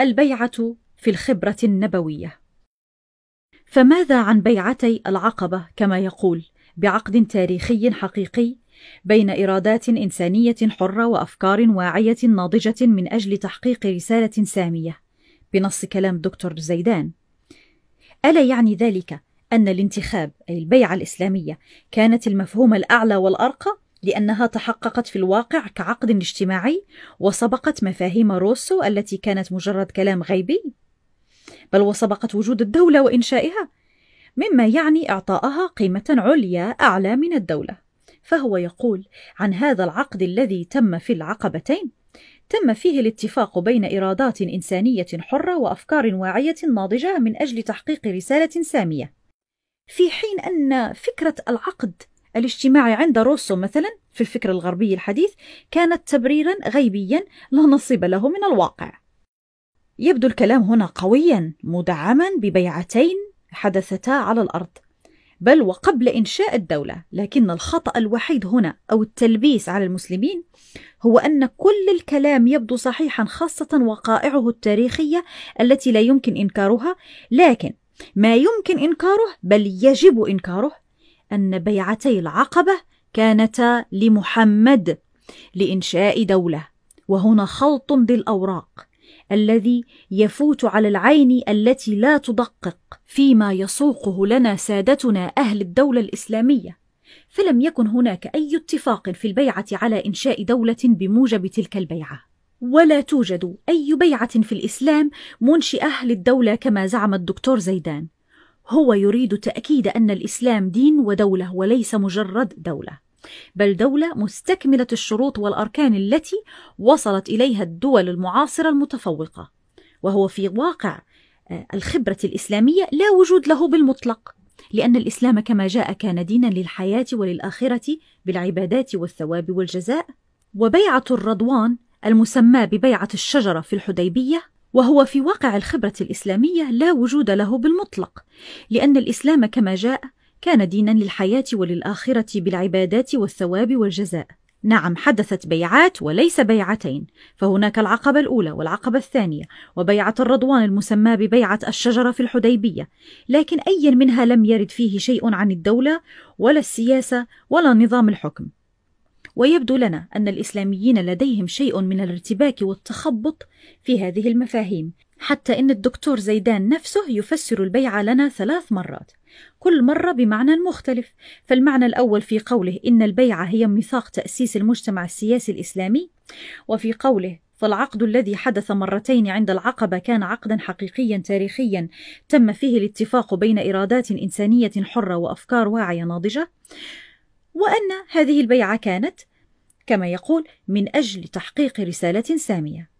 البيعة في الخبرة النبوية فماذا عن بيعتي العقبة كما يقول بعقد تاريخي حقيقي بين إرادات إنسانية حرة وأفكار واعية ناضجة من أجل تحقيق رسالة سامية بنص كلام دكتور زيدان ألا يعني ذلك أن الانتخاب أي البيعة الإسلامية كانت المفهوم الأعلى والأرقى لأنها تحققت في الواقع كعقد اجتماعي وسبقت مفاهيم روسو التي كانت مجرد كلام غيبي بل وسبقت وجود الدولة وإنشائها مما يعني إعطائها قيمة عليا أعلى من الدولة فهو يقول عن هذا العقد الذي تم في العقبتين تم فيه الاتفاق بين إرادات إنسانية حرة وأفكار واعية ناضجة من أجل تحقيق رسالة سامية في حين أن فكرة العقد الاجتماعي عند روسو مثلا في الفكر الغربي الحديث كانت تبريرا غيبيا لا نصيب له من الواقع يبدو الكلام هنا قويا مدعما ببيعتين حدثتا على الارض بل وقبل انشاء الدوله لكن الخطا الوحيد هنا او التلبيس على المسلمين هو ان كل الكلام يبدو صحيحا خاصه وقائعه التاريخيه التي لا يمكن انكارها لكن ما يمكن انكاره بل يجب انكاره أن بيعتي العقبة كانتا لمحمد لإنشاء دولة وهنا خلط بالأوراق الذي يفوت على العين التي لا تدقق فيما يسوقه لنا سادتنا أهل الدولة الإسلامية فلم يكن هناك أي اتفاق في البيعة على إنشاء دولة بموجب تلك البيعة ولا توجد أي بيعة في الإسلام منشئة للدولة كما زعم الدكتور زيدان هو يريد تأكيد أن الإسلام دين ودولة وليس مجرد دولة بل دولة مستكملة الشروط والأركان التي وصلت إليها الدول المعاصرة المتفوقة وهو في واقع آه، الخبرة الإسلامية لا وجود له بالمطلق لأن الإسلام كما جاء كان دينا للحياة وللآخرة بالعبادات والثواب والجزاء وبيعة الرضوان المسمى ببيعة الشجرة في الحديبية وهو في واقع الخبرة الإسلامية لا وجود له بالمطلق، لأن الإسلام كما جاء كان دينا للحياة وللآخرة بالعبادات والثواب والجزاء. نعم حدثت بيعات وليس بيعتين، فهناك العقبة الأولى والعقبة الثانية، وبيعة الرضوان المسمى ببيعة الشجرة في الحديبية، لكن أي منها لم يرد فيه شيء عن الدولة ولا السياسة ولا نظام الحكم، ويبدو لنا أن الإسلاميين لديهم شيء من الارتباك والتخبط في هذه المفاهيم حتى إن الدكتور زيدان نفسه يفسر البيعة لنا ثلاث مرات كل مرة بمعنى مختلف فالمعنى الأول في قوله إن البيعة هي ميثاق تأسيس المجتمع السياسي الإسلامي وفي قوله فالعقد الذي حدث مرتين عند العقبة كان عقدا حقيقيا تاريخيا تم فيه الاتفاق بين إرادات إنسانية حرة وأفكار واعية ناضجة وأن هذه البيعة كانت كما يقول من أجل تحقيق رسالة سامية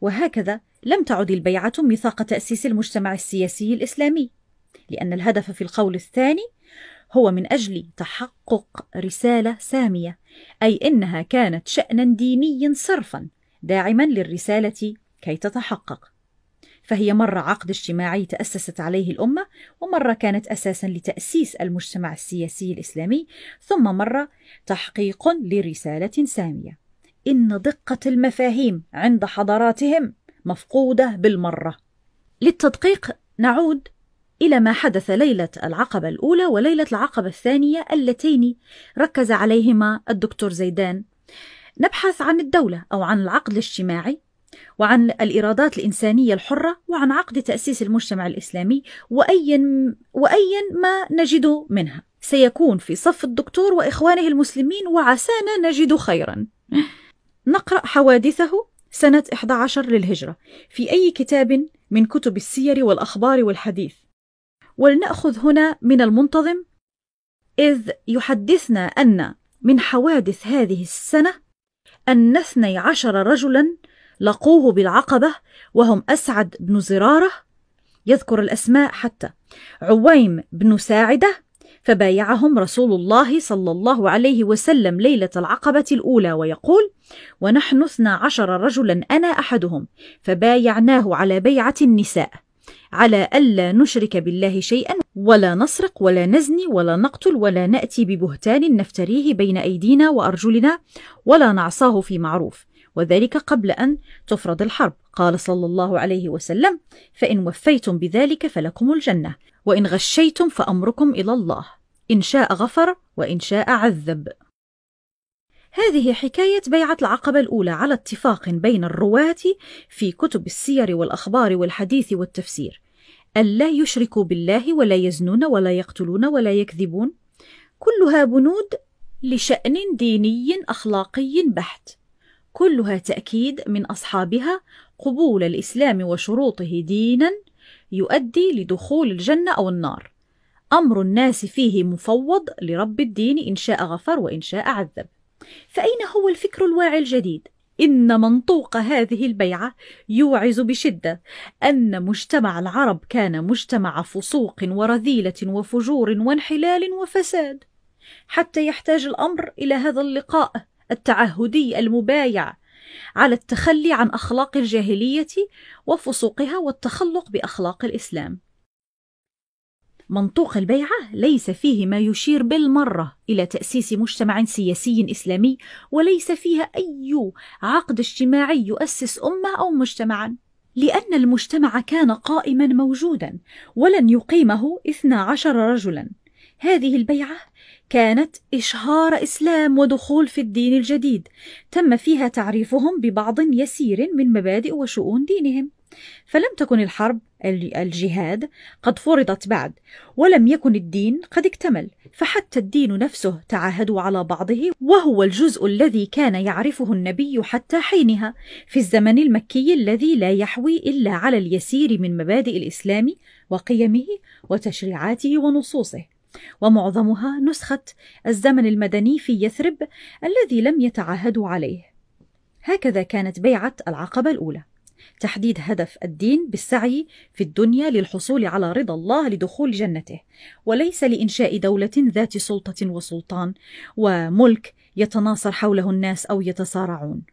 وهكذا لم تعد البيعة ميثاق تأسيس المجتمع السياسي الإسلامي لأن الهدف في القول الثاني هو من أجل تحقق رسالة سامية أي إنها كانت شأنا دينيا صرفا داعما للرسالة كي تتحقق فهي مرة عقد اجتماعي تأسست عليه الأمة ومرة كانت أساسا لتأسيس المجتمع السياسي الإسلامي ثم مرة تحقيق لرسالة سامية إن دقة المفاهيم عند حضاراتهم مفقودة بالمرة للتدقيق نعود إلى ما حدث ليلة العقبة الأولى وليلة العقبة الثانية اللتين ركز عليهما الدكتور زيدان نبحث عن الدولة أو عن العقد الاجتماعي وعن الإرادات الإنسانية الحرة وعن عقد تأسيس المجتمع الإسلامي وأيا وأيا ما نجد منها سيكون في صف الدكتور وإخوانه المسلمين وعسانا نجد خيرا نقرأ حوادثه سنة 11 للهجرة في أي كتاب من كتب السير والأخبار والحديث ولنأخذ هنا من المنتظم إذ يحدثنا أن من حوادث هذه السنة أن اثني عشر رجلا لقوه بالعقبة وهم أسعد بن زرارة يذكر الأسماء حتى عويم بن ساعدة فبايعهم رسول الله صلى الله عليه وسلم ليلة العقبة الأولى ويقول ونحن اثنا عشر رجلا أنا أحدهم فبايعناه على بيعة النساء على ألا نشرك بالله شيئا ولا نسرق ولا نزني ولا نقتل ولا نأتي ببهتان نفتريه بين أيدينا وأرجلنا ولا نعصاه في معروف وذلك قبل أن تفرض الحرب قال صلى الله عليه وسلم فإن وفيتم بذلك فلكم الجنة وإن غشيتم فأمركم إلى الله إن شاء غفر وإن شاء عذب هذه حكاية بيعة العقبة الأولى على اتفاق بين الرواة في كتب السير والأخبار والحديث والتفسير ألا يشركوا بالله ولا يزنون ولا يقتلون ولا يكذبون كلها بنود لشأن ديني أخلاقي بحت كلها تأكيد من أصحابها قبول الإسلام وشروطه دينا يؤدي لدخول الجنة أو النار أمر الناس فيه مفوض لرب الدين إن شاء غفر وإن شاء عذب فأين هو الفكر الواعي الجديد؟ إن منطوق هذه البيعة يوعز بشدة أن مجتمع العرب كان مجتمع فسوق ورذيلة وفجور وانحلال وفساد حتى يحتاج الأمر إلى هذا اللقاء التعهدي المبايع على التخلي عن اخلاق الجاهليه وفسوقها والتخلق باخلاق الاسلام منطوق البيعه ليس فيه ما يشير بالمره الى تاسيس مجتمع سياسي اسلامي وليس فيها اي عقد اجتماعي يؤسس امه او مجتمعا لان المجتمع كان قائما موجودا ولن يقيمه اثنا عشر رجلا هذه البيعة كانت إشهار إسلام ودخول في الدين الجديد، تم فيها تعريفهم ببعض يسير من مبادئ وشؤون دينهم، فلم تكن الحرب الجهاد قد فرضت بعد، ولم يكن الدين قد اكتمل، فحتى الدين نفسه تعاهدوا على بعضه، وهو الجزء الذي كان يعرفه النبي حتى حينها، في الزمن المكي الذي لا يحوي إلا على اليسير من مبادئ الإسلام وقيمه وتشريعاته ونصوصه. ومعظمها نسخة الزمن المدني في يثرب الذي لم يتعاهدوا عليه. هكذا كانت بيعة العقبة الأولى. تحديد هدف الدين بالسعي في الدنيا للحصول على رضا الله لدخول جنته وليس لانشاء دوله ذات سلطه وسلطان وملك يتناصر حوله الناس او يتصارعون